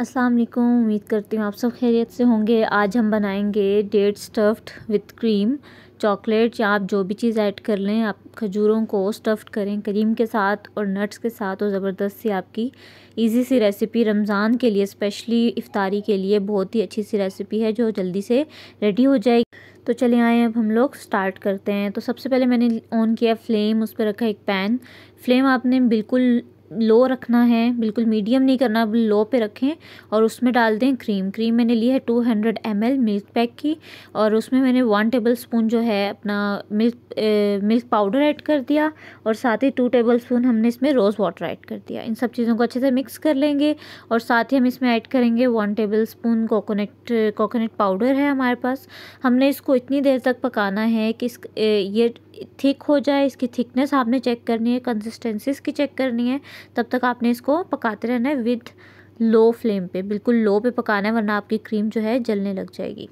अस्सलाम वालेकुम उम्मीद करती हूँ आप सब खैरियत से होंगे आज हम बनाएंगे date stuffed with cream chocolate या आप जो भी चीज़ ऐड कर लें आप खजूरों को स्टफ़्ड करें क्रीम के साथ और नट्स के साथ और ज़बरदस्त सी आपकी इजी सी रेसिपी रमज़ान के लिए स्पेशली इफ्तारी के लिए बहुत ही अच्छी सी रेसिपी है जो जल्दी से रेडी हो जाएगी तो चले आए अब हम लोग स्टार्ट करते हैं तो सबसे पहले मैंने ऑन किया फ्लेम उस पर रखा एक पैन फ्लेम आपने बिल्कुल लो रखना है बिल्कुल मीडियम नहीं करना लो पे रखें और उसमें डाल दें क्रीम क्रीम मैंने ली है two hundred M L milk pack की और उसमें मैंने वन टेबल स्पून जो है अपना milk a, milk powder add कर दिया और साथ ही टू टेबल स्पून हमने इसमें रोज़ वाटर ऐड कर दिया इन सब चीज़ों को अच्छे से मिक्स कर लेंगे और साथ ही हम इसमें ऐड करेंगे one tablespoon coconut coconut powder है हमारे पास हमने इसको इतनी देर तक पकाना है कि इस ये थिक हो जाए इसकी थिकनेस आपने चेक करनी है कंसिस्टेंसीज़ की चेक करनी है तब तक आपने इसको पकाते रहना है विथ लो फ्लेम पे बिल्कुल लो पे पकाना है वरना आपकी क्रीम जो है जलने लग जाएगी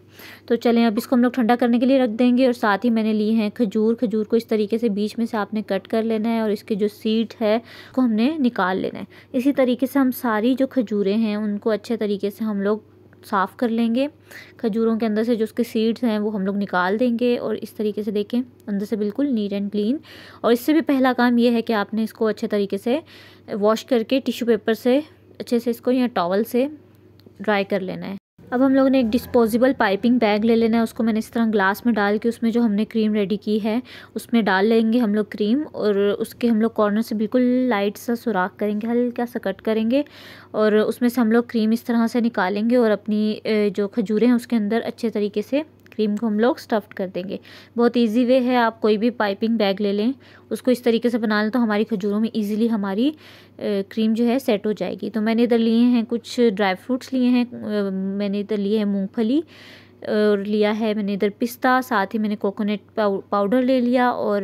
तो चलें अब इसको हम लोग ठंडा करने के लिए रख देंगे और साथ ही मैंने ली हैं खजूर खजूर को इस तरीके से बीच में से आपने कट कर लेना है और इसके जो सीड है उसको हमने निकाल लेना है इसी तरीके से हम सारी जो खजूरें हैं उनको अच्छे तरीके से हम लोग साफ़ कर लेंगे खजूरों के अंदर से जो उसके सीड्स हैं वो हम लोग निकाल देंगे और इस तरीके से देखें अंदर से बिल्कुल नीट एंड क्लीन और इससे भी पहला काम ये है कि आपने इसको अच्छे तरीके से वॉश करके टिश्यू पेपर से अच्छे से इसको या टॉवल से ड्राई कर लेना है अब हम लोगों ने एक डिस्पोजेबल पाइपिंग बैग ले लेना है उसको मैंने इस तरह ग्लास में डाल के उसमें जो हमने क्रीम रेडी की है उसमें डाल लेंगे हम लोग क्रीम और उसके हम लोग कॉर्नर से बिल्कुल लाइट सा सुराख करेंगे हल्का सा कट करेंगे और उसमें से हम लोग क्रीम इस तरह से निकालेंगे और अपनी जो खजूरें हैं उसके अंदर अच्छे तरीके से क्रीम को हम लोग स्टफ़ कर देंगे बहुत इजी वे है आप कोई भी पाइपिंग बैग ले लें उसको इस तरीके से बना लें तो हमारी खजूरों में इजीली हमारी क्रीम जो है सेट हो जाएगी तो मैंने इधर लिए हैं कुछ ड्राई फ्रूट्स लिए हैं मैंने इधर लिए हैं मूँगफली और लिया है मैंने इधर पिस्ता साथ ही मैंने कोकोनट पाउडर ले लिया और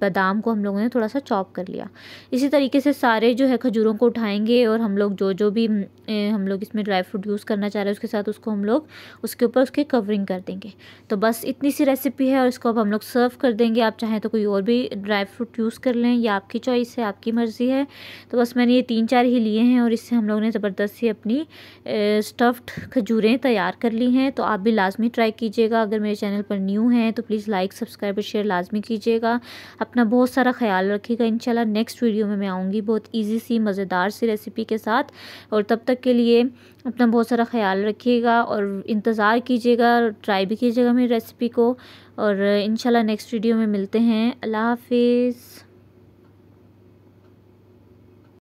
बादाम को हम लोगों ने थोड़ा सा चॉप कर लिया इसी तरीके से सारे जो है खजूरों को उठाएंगे और हम लोग जो जो भी हम लोग इसमें ड्राई फ्रूट यूज़ करना चाह रहे हैं उसके साथ उसको हम लोग उसके ऊपर उसकी कवरिंग कर देंगे तो बस इतनी सी रेसिपी है और इसको अब हम लोग सर्व कर देंगे आप चाहें तो कोई और भी ड्राई फ्रूट यूज़ कर लें या आपकी चॉइस है आपकी मर्ज़ी है तो बस मैंने ये तीन चार ही लिए हैं और इससे हम लोग ने ज़बरदस्ती अपनी स्टफ़्ड खजूरें तैयार कर ली हैं तो आप भी लास्ट लाजमी ट्राई कीजिएगा अगर मेरे चैनल पर न्यू हैं तो प्लीज़ लाइक सब्सक्राइब और शेयर लाजमी कीजिएगा अपना बहुत सारा ख्याल रखिएगा शाला नेक्स्ट वीडियो में मैं आऊँगी बहुत ईजी सी मज़ेदार सी रेसिपी के साथ और तब तक के लिए अपना बहुत सारा ख्याल रखिएगा और इंतज़ार कीजिएगा ट्राई भी कीजिएगा मेरी रेसिपी को और इन नेक्स्ट वीडियो में मिलते हैं अल्लाह हाफिज़